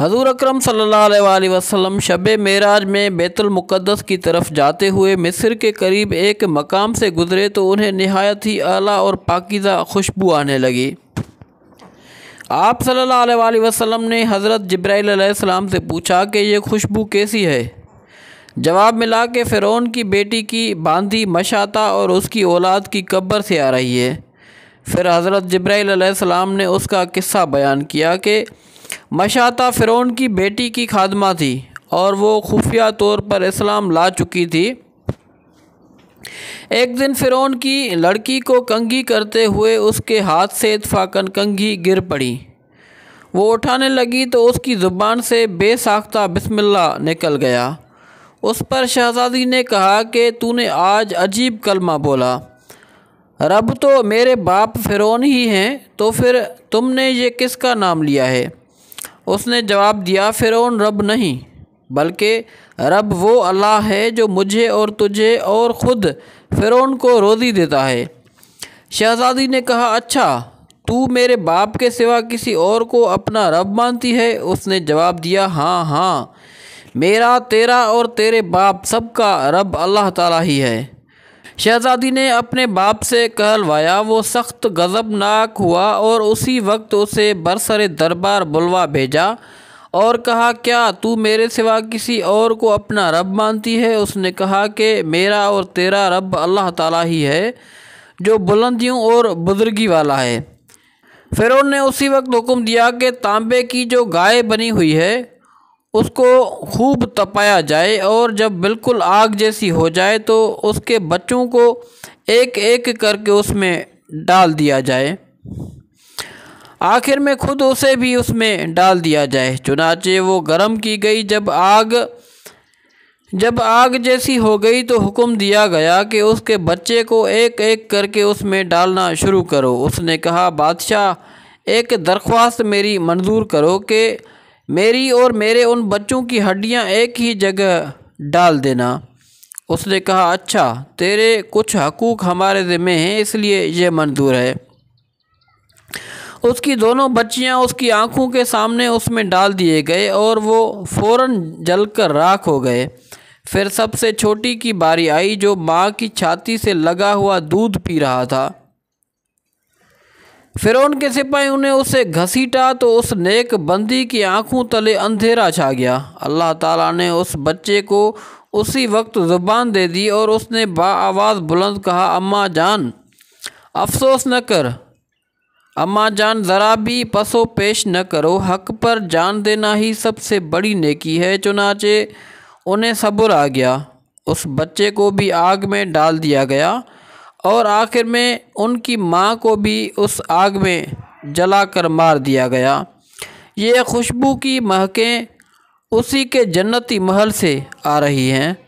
हजूर अक्रम वसल्लम शब मराज में बैतुलमक़दस की तरफ जाते हुए मिस्र के करीब एक मकाम से गुज़रे तो उन्हें नहायत ही आला और पाकिज़ा खुशबू आने लगी आप सल्ला वसलम ने हज़रत जब्राईसम से पूछा कि यह खुशबू कैसी है जवाब मिला कि फ़िरौन की बेटी की बांधी मशाता और उसकी औलाद की कब्र से आ रही है फिर हज़रत जब्राईसम ने उसका किस्सा बयान किया कि मशाता फ़िरौन की बेटी की खादमा थी और वो खुफिया तौर पर इस्लाम ला चुकी थी एक दिन फ़िरौन की लड़की को कंघी करते हुए उसके हाथ से इतफाक़न कंघी गिर पड़ी वो उठाने लगी तो उसकी ज़ुबान से बेसाख्ता बिस्मिल्ला निकल गया उस पर शहजादी ने कहा कि तूने आज अजीब कलमा बोला रब तो मेरे बाप फ़िरौन ही हैं तो फिर तुमने ये किसका नाम लिया है उसने जवाब दिया फ़िर रब नहीं बल्कि रब वो अल्लाह है जो मुझे और तुझे और ख़ुद फ़िरौन को रोज़ी देता है शहजादी ने कहा अच्छा तू मेरे बाप के सिवा किसी और को अपना रब मानती है उसने जवाब दिया हाँ हाँ मेरा तेरा और तेरे बाप सबका रब अल्लाह ताला ही है शहजादी ने अपने बाप से कहलवाया वो सख्त गज़बनाक हुआ और उसी वक्त उसे बरसर दरबार बुलवा भेजा और कहा क्या तू मेरे सिवा किसी और को अपना रब मानती है उसने कहा कि मेरा और तेरा रब अल्लाह ताला ही है जो बुलंदियों और बुजुर्गी वाला है फिर ने उसी वक्त हुक्म दिया कि तांबे की जो गाय बनी हुई है उसको खूब तपाया जाए और जब बिल्कुल आग जैसी हो जाए तो उसके बच्चों को एक एक करके उसमें डाल दिया जाए आखिर में खुद उसे भी उसमें डाल दिया जाए चुनाचे वो गर्म की गई जब आग जब आग जैसी हो गई तो हुक्म दिया गया कि उसके बच्चे को एक एक करके उसमें डालना शुरू करो उसने कहा बादशाह एक दरख्वास्त मेरी मंजूर करो कि मेरी और मेरे उन बच्चों की हड्डियाँ एक ही जगह डाल देना उसने कहा अच्छा तेरे कुछ हकूक़ हमारे ज़िम्मे हैं इसलिए यह मंजूर है उसकी दोनों बच्चियां उसकी आंखों के सामने उसमें डाल दिए गए और वो फौरन जलकर राख हो गए फिर सबसे छोटी की बारी आई जो माँ की छाती से लगा हुआ दूध पी रहा था फिर के सिपाही ने उसे घसीटा तो उस नेक बंदी की आंखों तले अंधेरा छा गया अल्लाह ताला ने उस बच्चे को उसी वक्त ज़ुबान दे दी और उसने आवाज़ बुलंद कहा अम्मा जान अफसोस न कर अम्मा जान ज़रा भी पसो पेश न करो हक पर जान देना ही सबसे बड़ी नेकी है चुनाचे उन्हें सब्र आ गया उस बच्चे को भी आग में डाल दिया गया और आखिर में उनकी माँ को भी उस आग में जलाकर मार दिया गया ये खुशबू की महकें उसी के जन्नती महल से आ रही हैं